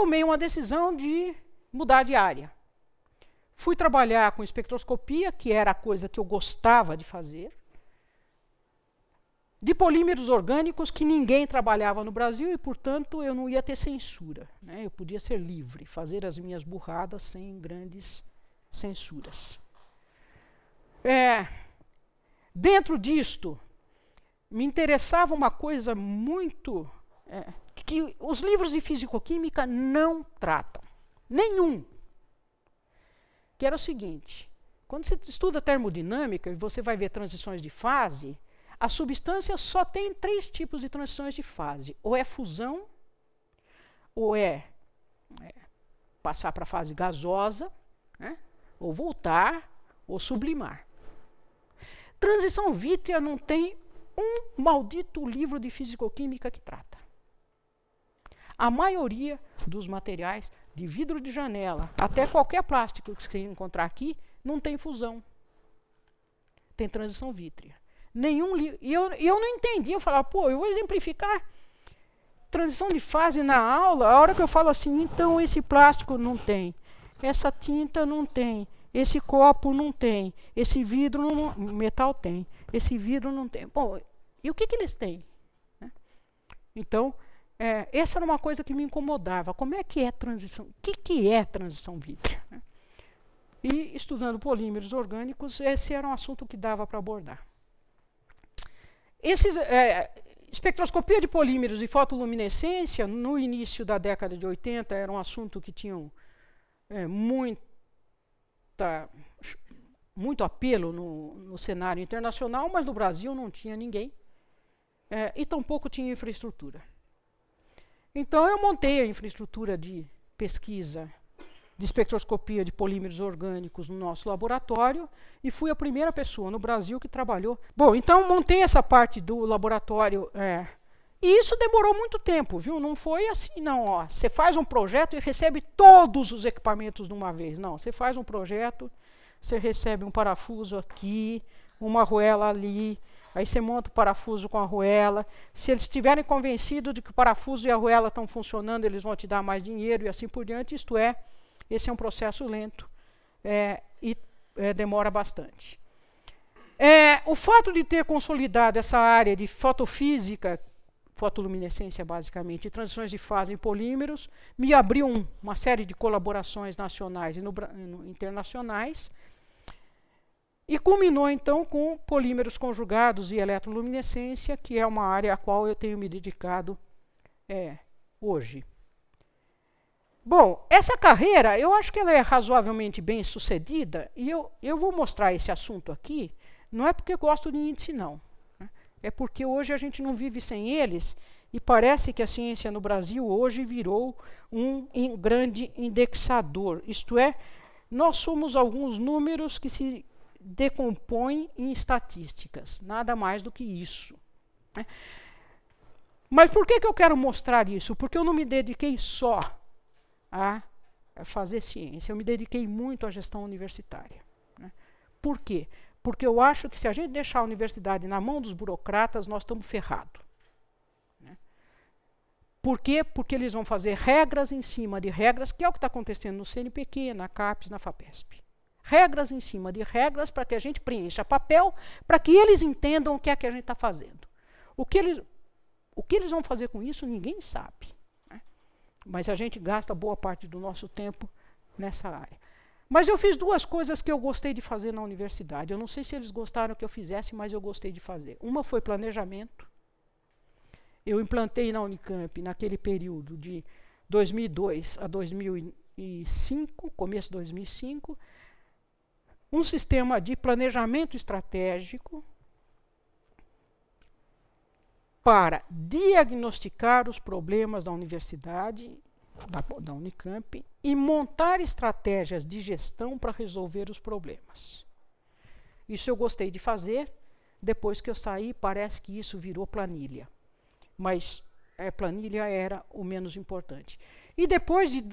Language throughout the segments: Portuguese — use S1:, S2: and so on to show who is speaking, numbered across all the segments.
S1: tomei uma decisão de mudar de área. Fui trabalhar com espectroscopia, que era a coisa que eu gostava de fazer, de polímeros orgânicos que ninguém trabalhava no Brasil e, portanto, eu não ia ter censura. Né? Eu podia ser livre, fazer as minhas burradas sem grandes censuras. É, dentro disto, me interessava uma coisa muito é, que os livros de fisicoquímica não tratam. Nenhum. Que era o seguinte: quando você estuda termodinâmica e você vai ver transições de fase, a substância só tem três tipos de transições de fase: ou é fusão, ou é, é passar para a fase gasosa, né? ou voltar, ou sublimar. Transição vítrea não tem um maldito livro de fisicoquímica que trata a maioria dos materiais de vidro de janela, até qualquer plástico que você encontrar aqui, não tem fusão. Tem transição vítrea. Nenhum e eu, eu não entendi, eu falava, pô, eu vou exemplificar transição de fase na aula, a hora que eu falo assim, então esse plástico não tem, essa tinta não tem, esse copo não tem, esse vidro não, metal tem, esse vidro não tem. Bom, e o que, que eles têm? Né? Então, é, essa era uma coisa que me incomodava. Como é que é transição? O que, que é transição vítrea? Né? E estudando polímeros orgânicos, esse era um assunto que dava para abordar. Esses, é, espectroscopia de polímeros e fotoluminescência, no início da década de 80, era um assunto que tinha é, muita, muito apelo no, no, cenário internacional, mas no Brasil não tinha ninguém. É, e tampouco tinha infraestrutura. Então eu montei a infraestrutura de pesquisa de espectroscopia de polímeros orgânicos no nosso laboratório e fui a primeira pessoa no Brasil que trabalhou. Bom, então montei essa parte do laboratório. É, e isso demorou muito tempo, viu? Não foi assim, não. você faz um projeto e recebe todos os equipamentos de uma vez. Não, você faz um projeto, você recebe um parafuso aqui, uma arruela ali, Aí você monta o parafuso com a arruela. Se eles estiverem convencidos de que o parafuso e a arruela estão funcionando, eles vão te dar mais dinheiro e assim por diante. Isto é, esse é um processo lento é, e é, demora bastante. É, o fato de ter consolidado essa área de fotofísica, fotoluminescência basicamente, e transições de fase em polímeros, me abriu um, uma série de colaborações nacionais e no, internacionais e culminou então com polímeros conjugados e eletroluminescência, que é uma área à qual eu tenho me dedicado é, hoje. Bom, essa carreira eu acho que ela é razoavelmente bem sucedida e eu, eu vou mostrar esse assunto aqui. Não é porque gosto de índice, não. Né? É porque hoje a gente não vive sem eles e parece que a ciência no Brasil hoje virou um grande indexador. Isto é, nós somos alguns números que se decompõe em estatísticas. Nada mais do que isso. Né? Mas por que, que eu quero mostrar isso? Porque eu não me dediquei só a fazer ciência, eu me dediquei muito à gestão universitária. Né? Por quê? Porque eu acho que se a gente deixar a universidade na mão dos burocratas, nós estamos ferrados. Né? Por quê? Porque eles vão fazer regras em cima de regras, que é o que está acontecendo no CNPq, na CAPES, na FAPESP regras em cima de regras para que a gente preencha papel, para que eles entendam o que é que a gente está fazendo. O que, eles, o que eles vão fazer com isso, ninguém sabe. Né? Mas a gente gasta boa parte do nosso tempo nessa área. Mas eu fiz duas coisas que eu gostei de fazer na universidade. Eu não sei se eles gostaram que eu fizesse, mas eu gostei de fazer. Uma foi planejamento. Eu implantei na Unicamp, naquele período de 2002 a 2005, começo de 2005, um sistema de planejamento estratégico para diagnosticar os problemas da universidade, da, da Unicamp, e montar estratégias de gestão para resolver os problemas. Isso eu gostei de fazer. Depois que eu saí, parece que isso virou planilha. Mas é, planilha era o menos importante. E depois de,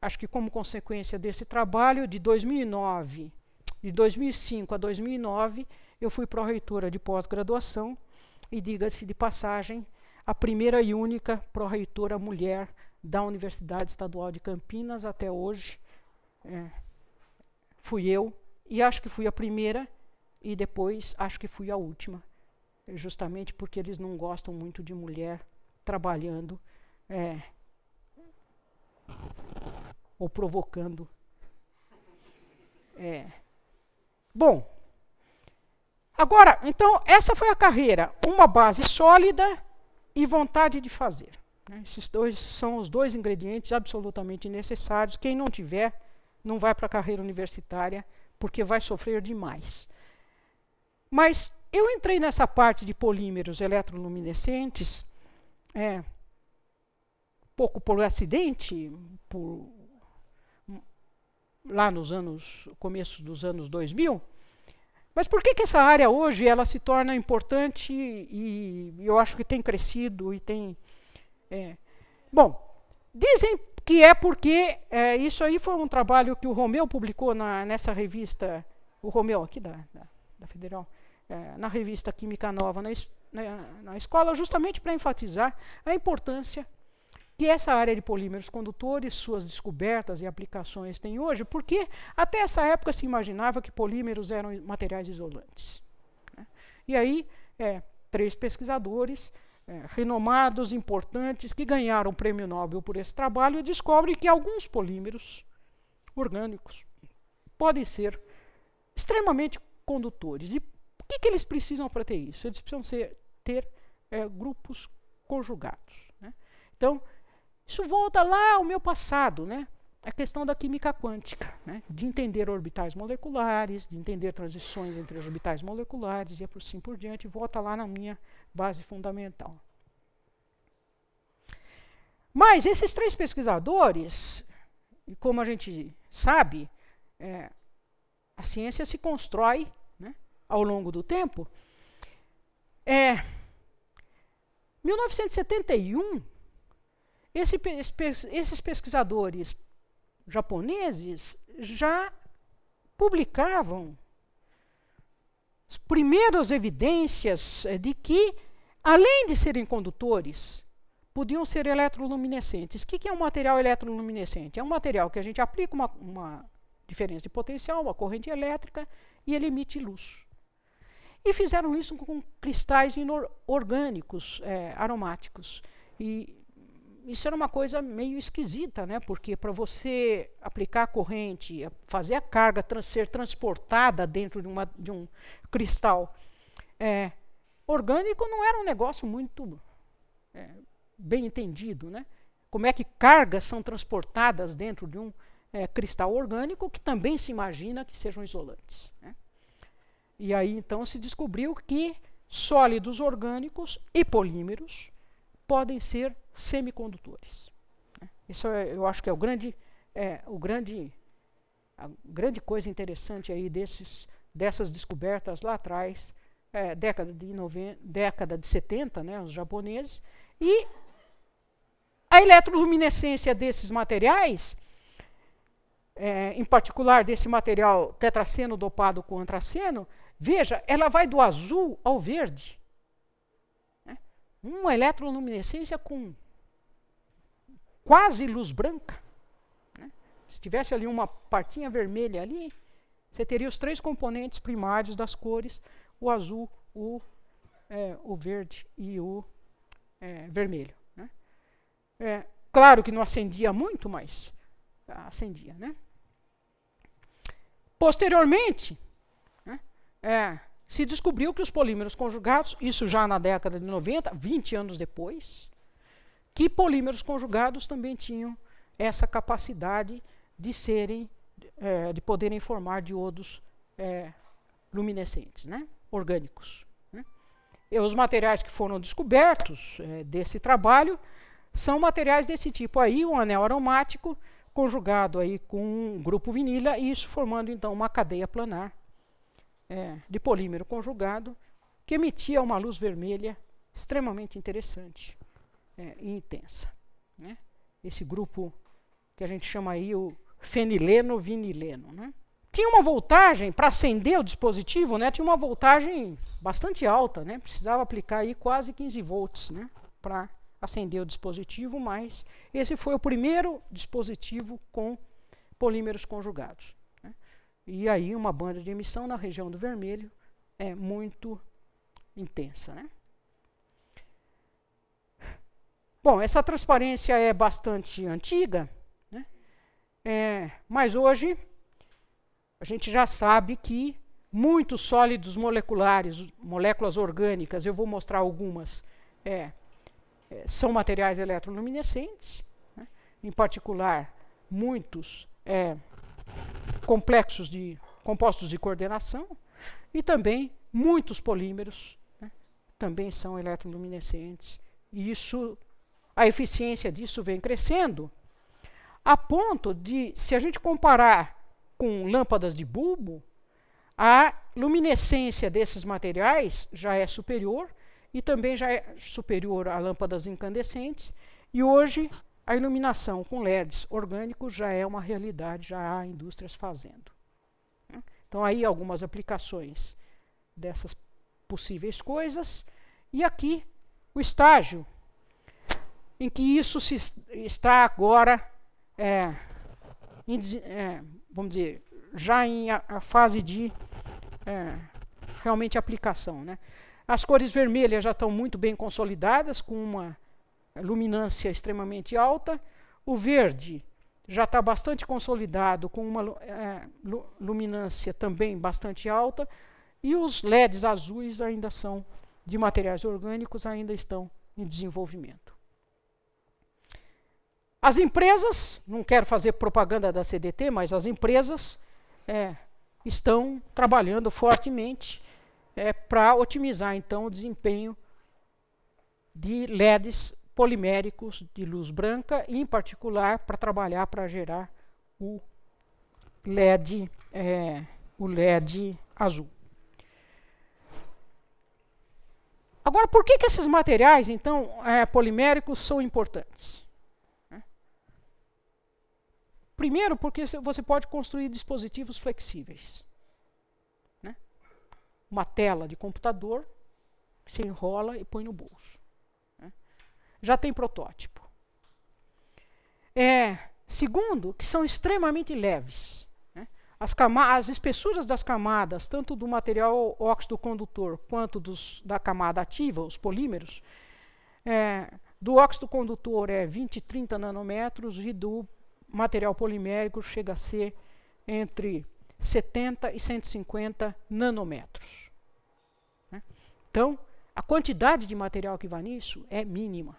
S1: acho que como consequência desse trabalho, de 2009 de 2005 a 2009, eu fui pró-reitora de pós-graduação e, diga-se de passagem, a primeira e única pró-reitora mulher da Universidade Estadual de Campinas até hoje. É, fui eu, e acho que fui a primeira, e depois acho que fui a última, justamente porque eles não gostam muito de mulher trabalhando é, ou provocando. É, Bom, agora, então, essa foi a carreira. Uma base sólida e vontade de fazer. Né? Esses dois são os dois ingredientes absolutamente necessários. Quem não tiver, não vai para a carreira universitária, porque vai sofrer demais. Mas eu entrei nessa parte de polímeros eletroluminescentes, é, pouco por acidente, por lá nos anos, começo dos anos 2000. Mas por que, que essa área hoje ela se torna importante e, eu acho que tem crescido e tem... É. Bom, dizem que é porque é, isso aí foi um trabalho que o Romeu publicou na, nessa revista, o Romeu aqui da, da, da Federal, é, na revista Química Nova na, na, na escola, justamente para enfatizar a importância que essa área de polímeros condutores, suas descobertas e aplicações têm hoje, porque até essa época se imaginava que polímeros eram materiais isolantes. Né? E aí, é, três pesquisadores é, renomados, importantes, que ganharam o prêmio Nobel por esse trabalho, descobrem que alguns polímeros orgânicos podem ser extremamente condutores. E o que, que eles precisam para ter isso? Eles precisam ser, ter é, grupos conjugados. Né? Então, isso volta lá ao meu passado, né? A questão da química quântica, né? de entender orbitais moleculares, de entender transições entre orbitais moleculares e assim por diante, volta lá na minha base fundamental. Mas esses três pesquisadores, e como a gente sabe, é, a ciência se constrói né, ao longo do tempo. É, 1971 esse, esses pesquisadores japoneses já publicavam as primeiras evidências eh, de que, além de serem condutores, podiam ser eletroluminescentes. O que, é um material eletroluminescente? É um material que a gente aplica uma, uma diferença de potencial, uma corrente elétrica, e ele emite luz. E fizeram isso com cristais inorgânicos, é, aromáticos. E isso era uma coisa meio esquisita, né? Porque para você aplicar a corrente, fazer a carga trans, ser transportada dentro de, uma, de um cristal é, orgânico não era um negócio muito é, bem entendido, né? Como é que cargas são transportadas dentro de um é, cristal orgânico que também se imagina que sejam isolantes? Né? E aí então se descobriu que sólidos orgânicos e polímeros podem ser semicondutores. Isso é, eu acho que é o grande, é, o grande, a grande coisa interessante aí desses, dessas descobertas lá atrás, é, década, de década de 70, né, os japoneses, e a eletroluminescência desses materiais, é, em particular desse material tetraceno dopado com antraceno, veja, ela vai do azul ao verde uma eletroluminescência com quase luz branca. Né? Se tivesse ali uma partinha vermelha ali, você teria os três componentes primários das cores, o azul, o, é, o verde e o é, vermelho. Né? É, claro que não acendia muito, mas acendia. Né? Posteriormente, né, é, se descobriu que os polímeros conjugados, isso já na década de 90, 20 anos depois, que polímeros conjugados também tinham essa capacidade de serem, é, de poderem formar diodos é, luminescentes, né? orgânicos. Né? E os materiais que foram descobertos é, desse trabalho são materiais desse tipo aí, um anel aromático conjugado aí com um grupo vinila e isso formando então uma cadeia planar é, de polímero conjugado que emitia uma luz vermelha extremamente interessante é, e intensa. Né? Esse grupo que a gente chama aí o fenileno-vinileno. Né? Tinha uma voltagem, para acender o dispositivo, né, tinha uma voltagem bastante alta, né? precisava aplicar aí quase 15 volts né, para acender o dispositivo, mas esse foi o primeiro dispositivo com polímeros conjugados. E aí uma banda de emissão na região do vermelho é muito intensa, né? Bom, essa transparência é bastante antiga, né? É, mas hoje a gente já sabe que muitos sólidos moleculares, moléculas orgânicas, eu vou mostrar algumas, é, é são materiais eletroluminescentes, né? em particular muitos é, complexos de compostos de coordenação e também muitos polímeros né, também são eletroluminescentes. E isso, a eficiência disso vem crescendo a ponto de, se a gente comparar com lâmpadas de bulbo, a luminescência desses materiais já é superior e também já é superior a lâmpadas incandescentes. E hoje a iluminação com LEDs orgânicos já é uma realidade, já há indústrias fazendo. Né? Então aí algumas aplicações dessas possíveis coisas. E aqui o estágio em que isso está agora, é, em, é, vamos dizer, já em a, a fase de é, realmente aplicação. Né? As cores vermelhas já estão muito bem consolidadas, com uma luminância extremamente alta. O verde já está bastante consolidado, com uma é, luminância também bastante alta. E os LEDs azuis ainda são de materiais orgânicos, ainda estão em desenvolvimento. As empresas, não quero fazer propaganda da CDT, mas as empresas é, estão trabalhando fortemente é, para otimizar então o desempenho de LEDs poliméricos de luz branca, em particular para trabalhar para gerar o LED, é, o LED azul. Agora, por que, que esses materiais, então, é, poliméricos são importantes? Primeiro, porque você pode construir dispositivos flexíveis. Né? Uma tela de computador, que enrola e põe no bolso já tem protótipo. É, segundo, que são extremamente leves. Né? As, as, espessuras das camadas, tanto do material óxido condutor quanto dos, da camada ativa, os polímeros, é, do óxido condutor é 20, 30 nanômetros e do material polimérico chega a ser entre 70 e 150 nanômetros. Né? Então, a quantidade de material que vai nisso é mínima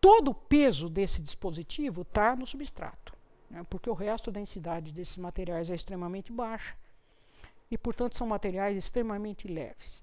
S1: todo o peso desse dispositivo está no substrato, né, porque o resto da densidade desses materiais é extremamente baixa e, portanto, são materiais extremamente leves.